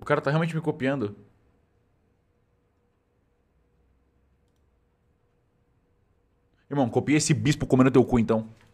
O cara tá realmente me copiando. Irmão, copia esse bispo comendo teu cu então.